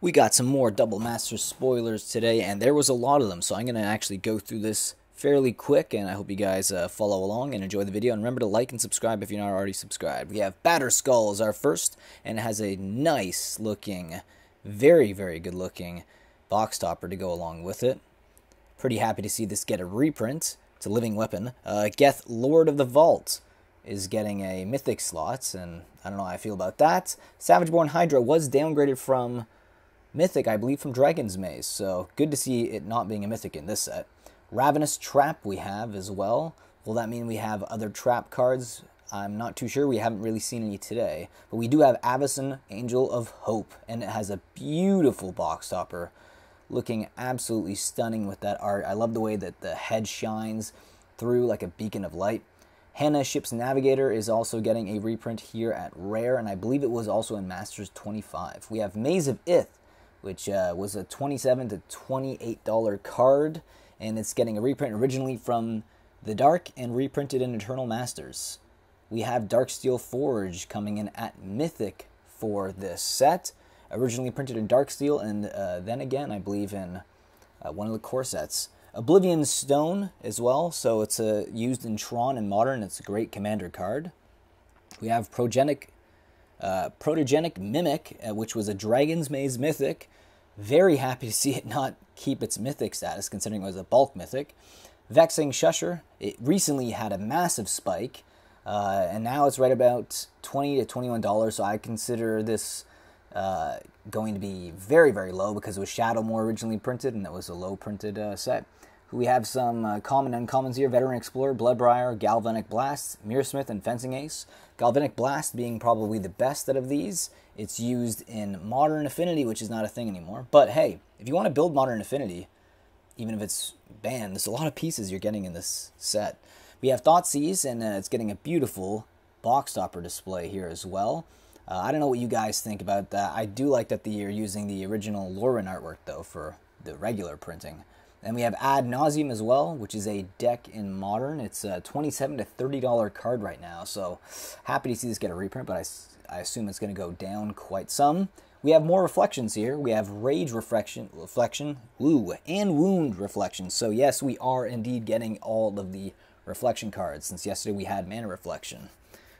We got some more Double Master spoilers today, and there was a lot of them, so I'm going to actually go through this fairly quick, and I hope you guys uh, follow along and enjoy the video. And remember to like and subscribe if you're not already subscribed. We have Batterskull as our first, and has a nice looking, very, very good looking box topper to go along with it. Pretty happy to see this get a reprint. It's a living weapon. Uh, Geth, Lord of the Vault is getting a mythic slot, and I don't know how I feel about that. Savageborn Hydra was downgraded from mythic, I believe, from Dragon's Maze, so good to see it not being a mythic in this set. Ravenous Trap we have as well. Will that mean we have other trap cards? I'm not too sure. We haven't really seen any today. But we do have Avison, Angel of Hope, and it has a beautiful box topper looking absolutely stunning with that art. I love the way that the head shines through like a beacon of light. Hannah Ship's Navigator is also getting a reprint here at Rare, and I believe it was also in Masters 25. We have Maze of Ith, which uh, was a 27 to 28 dollar card, and it's getting a reprint originally from The Dark and reprinted in Eternal Masters. We have Darksteel Forge coming in at Mythic for this set, originally printed in Darksteel and uh, then again, I believe, in uh, one of the core sets. Oblivion Stone as well, so it's uh, used in Tron and Modern. It's a great commander card. We have Progenic uh, Protogenic Mimic, uh, which was a Dragon's Maze mythic, very happy to see it not keep its mythic status, considering it was a bulk mythic. Vexing Shusher, it recently had a massive spike, uh, and now it's right about 20 to $21, so I consider this uh, going to be very, very low because it was Shadowmoor originally printed, and that was a low printed uh, set. We have some uh, common uncommons here Veteran Explorer, Bloodbriar, Galvanic Blast, Mearsmith, and Fencing Ace. Galvanic Blast being probably the best out of these. It's used in Modern Affinity, which is not a thing anymore. But hey, if you want to build Modern Affinity, even if it's banned, there's a lot of pieces you're getting in this set. We have Thoughtseize, and uh, it's getting a beautiful box stopper display here as well. Uh, I don't know what you guys think about that. I do like that the, you're using the original Lauren artwork, though, for the regular printing. Then we have Ad Nauseum as well, which is a deck in Modern. It's a 27 to $30 card right now, so happy to see this get a reprint, but I, I assume it's going to go down quite some. We have more reflections here. We have Rage Reflection, reflection ooh, and Wound Reflection. So yes, we are indeed getting all of the Reflection cards, since yesterday we had Mana Reflection,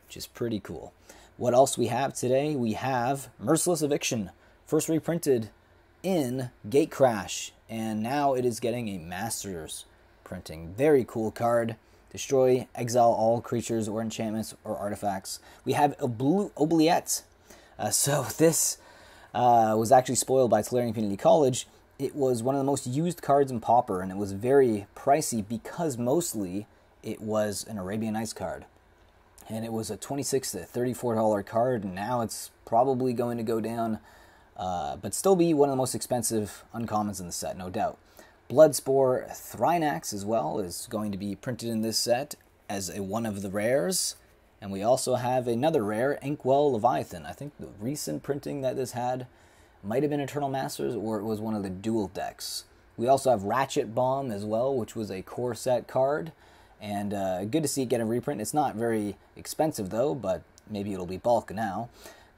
which is pretty cool. What else we have today? We have Merciless Eviction, first reprinted in crash, and now it is getting a Masters printing. Very cool card. Destroy, exile all creatures or enchantments or artifacts. We have Oblu- Obliette. Uh, so this uh, was actually spoiled by Solarian Community College. It was one of the most used cards in Popper, and it was very pricey because mostly it was an Arabian Nights card. And it was a 26 to $34 card, and now it's probably going to go down uh, but still be one of the most expensive uncommons in the set, no doubt. Bloodspore Thrinax as well is going to be printed in this set as a one of the rares. And we also have another rare, Inkwell Leviathan. I think the recent printing that this had might have been Eternal Masters or it was one of the dual decks. We also have Ratchet Bomb as well, which was a core set card. And uh, good to see it get a reprint. It's not very expensive though, but maybe it'll be bulk now.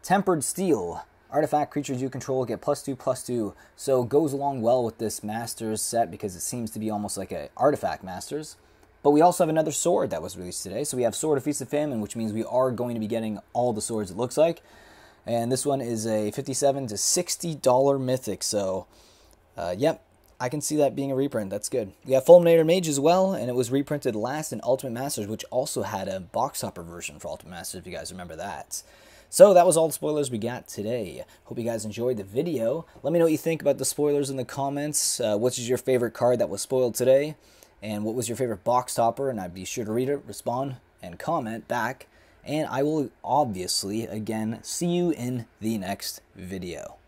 Tempered Steel, Artifact creatures you control get plus two plus two, so goes along well with this Masters set because it seems to be almost like a Artifact Masters. But we also have another sword that was released today, so we have Sword of Feast of Famine, which means we are going to be getting all the swords it looks like. And this one is a 57 to 60 dollar mythic, so uh, yep, I can see that being a reprint. That's good. We have Fulminator Mage as well, and it was reprinted last in Ultimate Masters, which also had a box hopper version for Ultimate Masters, if you guys remember that. So that was all the spoilers we got today. Hope you guys enjoyed the video. Let me know what you think about the spoilers in the comments. Uh, which is your favorite card that was spoiled today? And what was your favorite box topper? And I'd be sure to read it, respond, and comment back. And I will obviously, again, see you in the next video.